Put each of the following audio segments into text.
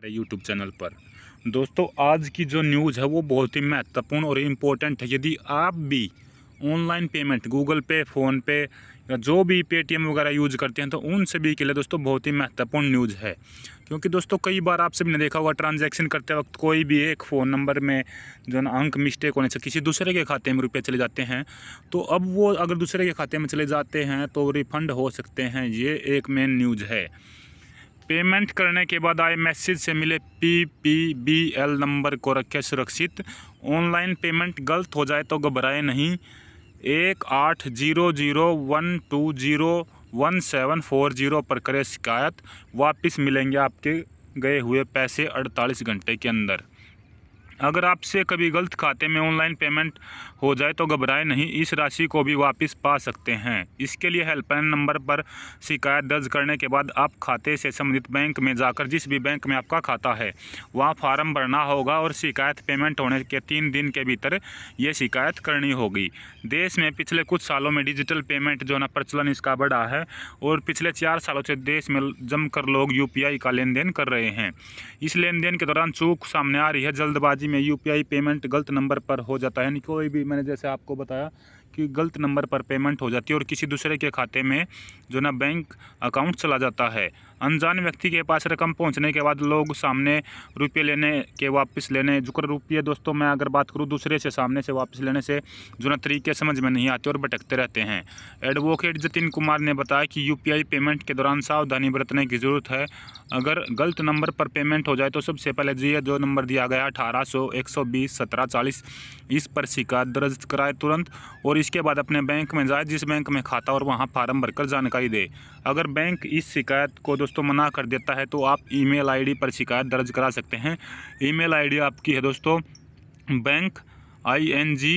हमारे YouTube channel पर दोस्तों आज की जो न्यूज़ है वो बहुत ही महत्वपूर्ण और इम्पोर्टेंट है यदि आप भी online payment Google Pay PhonePe या जो भी पेटीएम वगैरह यूज करते हैं तो उन सभी के लिए दोस्तों बहुत ही महत्वपूर्ण न्यूज़ है क्योंकि दोस्तों कई बार आप सभी ने देखा होगा ट्रांजैक्शन करते वक्त कोई भी एक फ़ोन नंबर में जो ना अंक मिस्टेक होने से किसी दूसरे के खाते में रुपये चले जाते हैं तो अब वो अगर दूसरे के खाते में चले जाते हैं तो रिफ़ंड हो सकते हैं ये एक मेन न्यूज़ है पेमेंट करने के बाद आए मैसेज से मिले P P B L number को रखें सुरक्षित ऑनलाइन पेमेंट गलत हो जाए तो घबराए नहीं एक आठ zero zero one two zero one seven four zero पर करें शिकायत वापस मिलेंगे आपके गए हुए पैसे अड़तालीस घंटे के अंदर अगर आपसे कभी गलत खाते में ऑनलाइन पेमेंट हो जाए तो घबराएं नहीं इस राशि को भी वापस पा सकते हैं इसके लिए हेल्पलाइन नंबर पर शिकायत दर्ज करने के बाद आप खाते से संबंधित बैंक में जाकर जिस भी बैंक में आपका खाता है वहाँ फार्म भरना होगा और शिकायत पेमेंट होने के तीन दिन के भीतर ये शिकायत करनी होगी देश में पिछले कुछ सालों में डिजिटल पेमेंट जो ना प्रचलन इसका बढ़ा है और पिछले चार सालों से देश में जमकर लोग यू का लेन देन कर रहे हैं इस लेन देन के दौरान चूक सामने आ रही है जल्दबाजी में यूपीआई पेमेंट गलत नंबर पर हो जाता है यानी कोई भी मैंने जैसे आपको बताया कि गलत नंबर पर पेमेंट हो जाती है और किसी दूसरे के खाते में जो ना बैंक अकाउंट चला जाता है अनजान व्यक्ति के पास रकम पहुंचने के बाद लोग सामने रुपये लेने के वापस लेने जुकर रुपये दोस्तों मैं अगर बात करूँ दूसरे से सामने से वापस लेने से जो ना तरीके समझ में नहीं आते और भटकते रहते हैं एडवोकेट जतिन कुमार ने बताया कि यू पेमेंट के दौरान सावधानी बरतने की ज़रूरत है अगर गलत नंबर पर पेमेंट हो जाए तो सबसे पहले जी जो नंबर दिया गया अठारह सौ एक सौ बीस सत्रह चालीस इस पर शिकायत दर्ज कराए तुरंत और इसके बाद अपने बैंक में जाए जिस बैंक में खाता और वहाँ फार्म भरकर जानकारी दे अगर बैंक इस शिकायत को दोस्तों दोस्तों तो मना कर देता है तो आप ईमेल आईडी पर शिकायत दर्ज करा सकते हैं ईमेल आईडी आपकी है दोस्तों bank I N G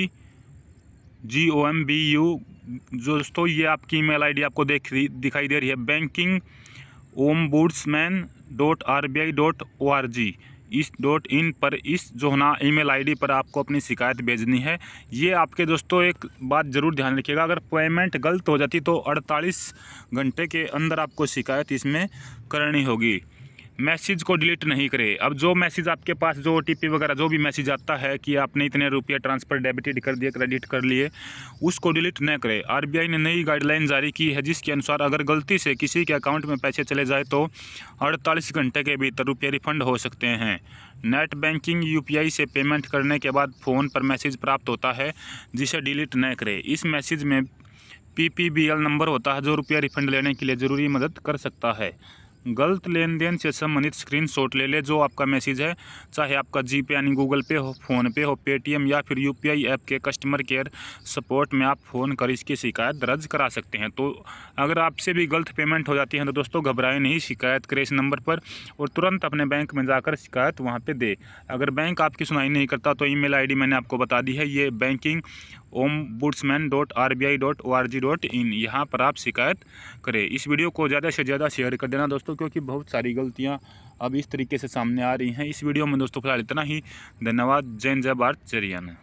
G O M B U दोस्तों ये आपकी ईमेल आईडी आपको देख दिखाई दे रही है banking om dot R B I dot O R G इस डॉट इन पर इस जो है ना ईमेल आईडी पर आपको अपनी शिकायत भेजनी है ये आपके दोस्तों एक बात ज़रूर ध्यान रखिएगा अगर पेमेंट गलत हो जाती तो 48 घंटे के अंदर आपको शिकायत इसमें करनी होगी मैसेज को डिलीट नहीं करें अब जो मैसेज आपके पास जो ओ वगैरह जो भी मैसेज आता है कि आपने इतने रुपये ट्रांसफ़र डेबिटेड कर दिए क्रेडिट कर लिए उसको डिलीट न करें आरबीआई ने नई गाइडलाइन जारी की है जिसके अनुसार अगर गलती से किसी के अकाउंट में पैसे चले जाए तो अड़तालीस घंटे के भीतर रुपये रिफंड हो सकते हैं नेट बैंकिंग यू से पेमेंट करने के बाद फ़ोन पर मैसेज प्राप्त होता है जिसे डिलीट न करे इस मैसेज में पी नंबर होता है जो रुपया रिफंड लेने के लिए ज़रूरी मदद कर सकता है गलत लेन देन से संबंधित स्क्रीनशॉट ले ले जो आपका मैसेज है चाहे आपका जी पे यानी गूगल पे हो फ़ोनपे हो पेटीएम या फिर यूपीआई ऐप के कस्टमर केयर सपोर्ट में आप फ़ोन कर इसकी शिकायत दर्ज करा सकते हैं तो अगर आपसे भी गलत पेमेंट हो जाती है तो दोस्तों घबराए नहीं शिकायत करें इस नंबर पर और तुरंत अपने बैंक में जाकर शिकायत वहाँ पर दे अगर बैंक आपकी सुनाई नहीं करता तो ई मेल मैंने आपको बता दी है ये banking ombudsman dot R B I dot O R G dot in यहाँ पर आप शिकायत करें इस वीडियो को ज़्यादा से ज़्यादा शेयर कर देना दोस्तों क्योंकि बहुत सारी गलतियाँ अब इस तरीके से सामने आ रही हैं इस वीडियो में दोस्तों फिलहाल इतना ही धन्यवाद जैन जय भारत चरियाना